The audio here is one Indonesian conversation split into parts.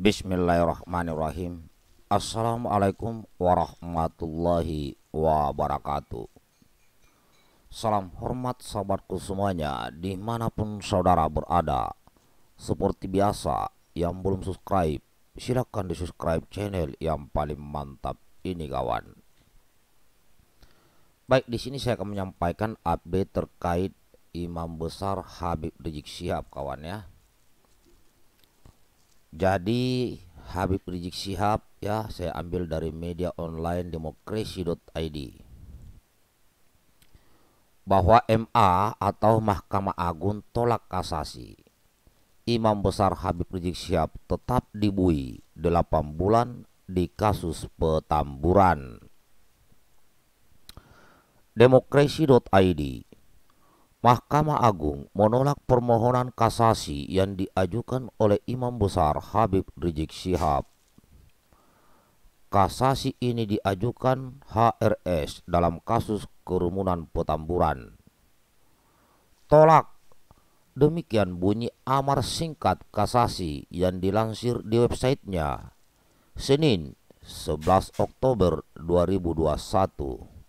Bismillahirrahmanirrahim. Assalamualaikum warahmatullahi wabarakatuh. Salam hormat sahabatku semuanya dimanapun saudara berada. Seperti biasa yang belum subscribe silahkan di subscribe channel yang paling mantap ini kawan. Baik di sini saya akan menyampaikan update terkait Imam Besar Habib Rizik Syihab kawan ya jadi Habib Rizik Sihab ya saya ambil dari media online demokrasi.id bahwa MA atau Mahkamah Agung tolak kasasi. Imam Besar Habib Rizik Sihab tetap dibui 8 bulan di kasus petamburan. Demokrasi.id Mahkamah Agung menolak permohonan kasasi yang diajukan oleh Imam Besar Habib Rizik Syihab. Kasasi ini diajukan HRS dalam kasus kerumunan petamburan. Tolak. Demikian bunyi amar singkat kasasi yang dilansir di websitenya. Senin 11 Oktober 2021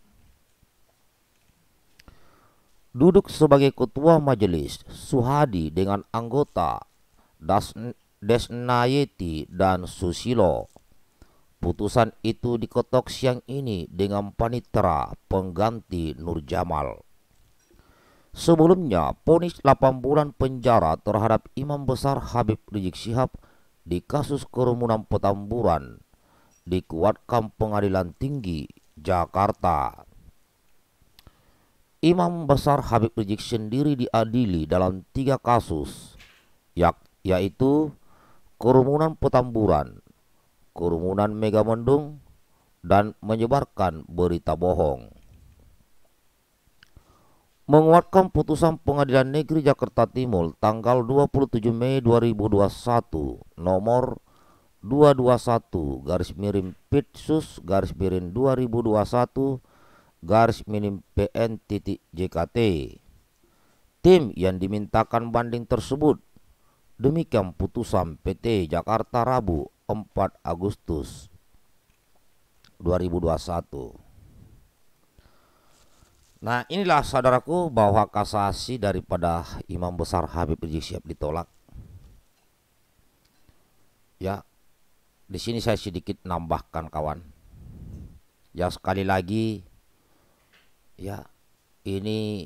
duduk sebagai ketua majelis Suhadi dengan anggota das Desnayeti dan Susilo. Putusan itu diketok siang ini dengan panitera pengganti Nur Jamal. Sebelumnya, ponis 8 bulan penjara terhadap Imam Besar Habib Rizik Sihab di kasus kerumunan Petamburan dikuatkan Pengadilan Tinggi Jakarta. Imam Besar Habib Rizik sendiri diadili dalam tiga kasus, yaitu kerumunan petamburan, kerumunan Megamendung, dan menyebarkan berita bohong. Menguatkan putusan Pengadilan Negeri Jakarta Timur tanggal 27 Mei 2021 nomor 221 garis miring Pitsus garis miring 2021 garis minim PN titik JKT. Tim yang dimintakan banding tersebut. Demikian putusan PT Jakarta Rabu 4 Agustus 2021. Nah inilah saudaraku bahwa kasasi daripada Imam Besar Habib Rizik Siap ditolak. Ya, di sini saya sedikit nambahkan kawan. Ya sekali lagi ya ini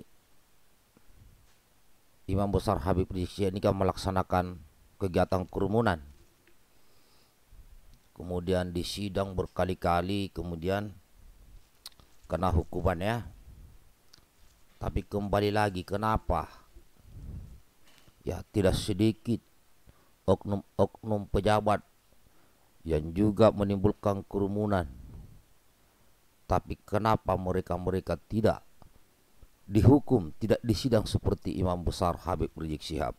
Imam Besar Habib Rizik ini kan melaksanakan kegiatan kerumunan kemudian disidang berkali-kali kemudian kena hukuman ya tapi kembali lagi kenapa ya tidak sedikit oknum-oknum pejabat yang juga menimbulkan kerumunan tapi kenapa mereka-mereka tidak dihukum, tidak disidang seperti imam besar Habib Rizik Syihab?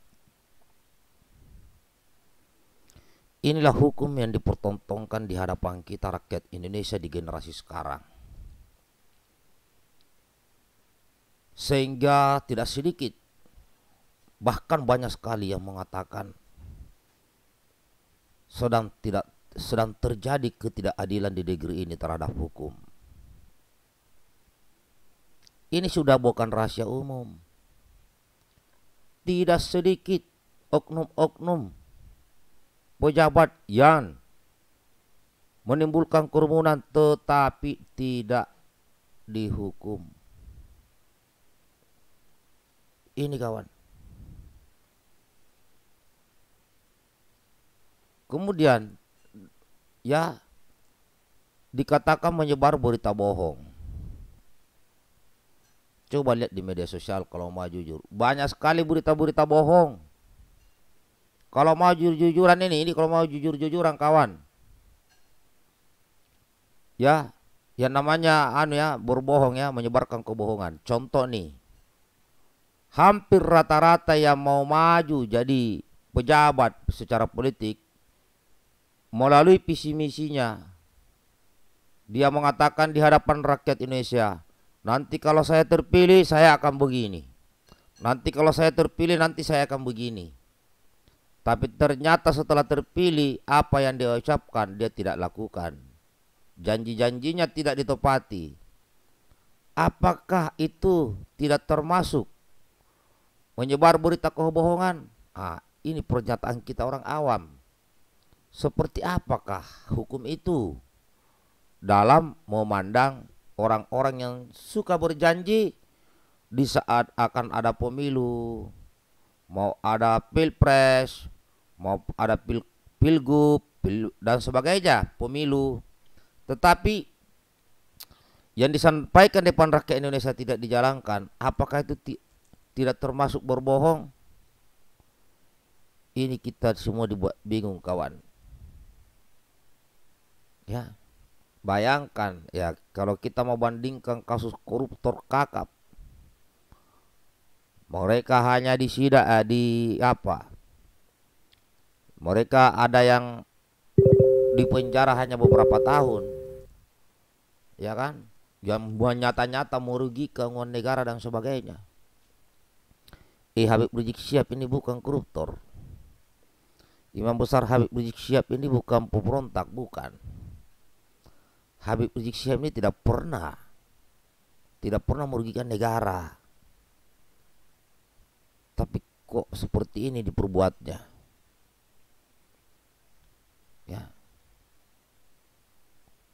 Inilah hukum yang dipertontonkan di hadapan kita rakyat Indonesia di generasi sekarang. Sehingga tidak sedikit, bahkan banyak sekali yang mengatakan sedang tidak sedang terjadi ketidakadilan di negeri ini terhadap hukum. Ini sudah bukan rahasia umum. Tidak sedikit oknum-oknum pejabat yang menimbulkan kerumunan tetapi tidak dihukum. Ini kawan. Kemudian ya dikatakan menyebar berita bohong. Coba lihat di media sosial kalau mau jujur. Banyak sekali berita-berita bohong. Kalau mau jujur-jujuran ini, ini kalau mau jujur-jujuran kawan. Ya, yang namanya anu ya, berbohong ya, menyebarkan kebohongan. Contoh nih. Hampir rata-rata yang mau maju jadi pejabat secara politik melalui visi misinya dia mengatakan di hadapan rakyat Indonesia Nanti kalau saya terpilih saya akan begini. Nanti kalau saya terpilih nanti saya akan begini. Tapi ternyata setelah terpilih apa yang dia ucapkan dia tidak lakukan. Janji-janjinya tidak ditepati. Apakah itu tidak termasuk menyebar berita kebohongan? Ah, ini pernyataan kita orang awam. Seperti apakah hukum itu dalam memandang orang-orang yang suka berjanji di saat akan ada pemilu, mau ada pilpres, mau ada pil pilgub pil, dan sebagainya, pemilu. Tetapi yang disampaikan depan rakyat Indonesia tidak dijalankan, apakah itu tidak termasuk berbohong? Ini kita semua dibuat bingung kawan. Ya. Bayangkan ya kalau kita mau bandingkan kasus koruptor kakap, mereka hanya disidak eh, di apa? Mereka ada yang di hanya beberapa tahun, ya kan? Yang nyata-nyata merugikan keuangan negara dan sebagainya. Eh Habib Rizik Syihab ini bukan koruptor. Imam besar Habib Rizik Syihab ini bukan pemberontak, bukan. Habib Rizik Syihab ini tidak pernah tidak pernah merugikan negara. Tapi kok seperti ini diperbuatnya? Ya.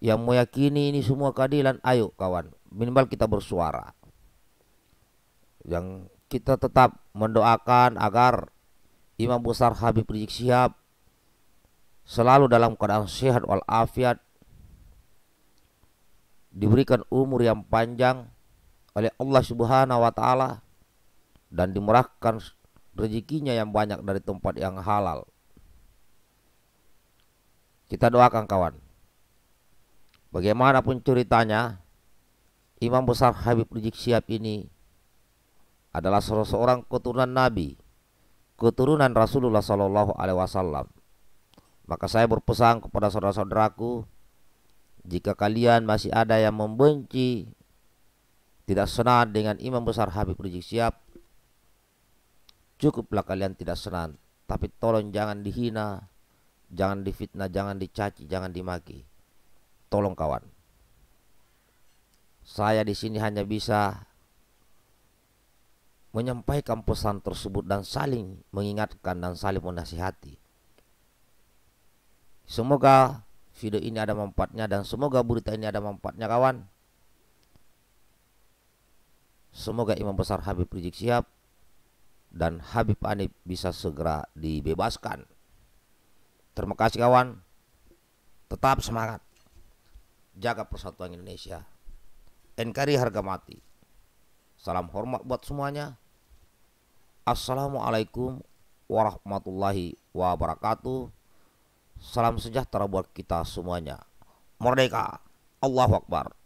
Yang meyakini ini semua keadilan, ayo kawan, minimal kita bersuara. Yang kita tetap mendoakan agar Imam Besar Habib Rizik Syihab selalu dalam keadaan sehat walafiat diberikan umur yang panjang oleh Allah Subhanahu wa taala dan dimurahkan rezekinya yang banyak dari tempat yang halal. Kita doakan kawan. Bagaimanapun ceritanya, Imam Besar Habib Rizik Syihab ini adalah seorang keturunan Nabi, keturunan Rasulullah Shallallahu Alaihi Wasallam. Maka saya berpesan kepada saudara-saudaraku jika kalian masih ada yang membenci tidak senang dengan Imam Besar Habib Rizik Siap, cukuplah kalian tidak senang, tapi tolong jangan dihina, jangan difitnah, jangan dicaci, jangan dimaki. Tolong kawan. Saya di sini hanya bisa menyampaikan pesan tersebut dan saling mengingatkan dan saling menasihati. Semoga video ini ada manfaatnya dan semoga berita ini ada manfaatnya kawan semoga Imam Besar Habib Rizik siap dan Habib Anif bisa segera dibebaskan terima kasih kawan tetap semangat jaga persatuan Indonesia NKRI harga mati salam hormat buat semuanya Assalamualaikum warahmatullahi wabarakatuh Salam sejahtera buat kita semuanya. Merdeka. Allahu Akbar.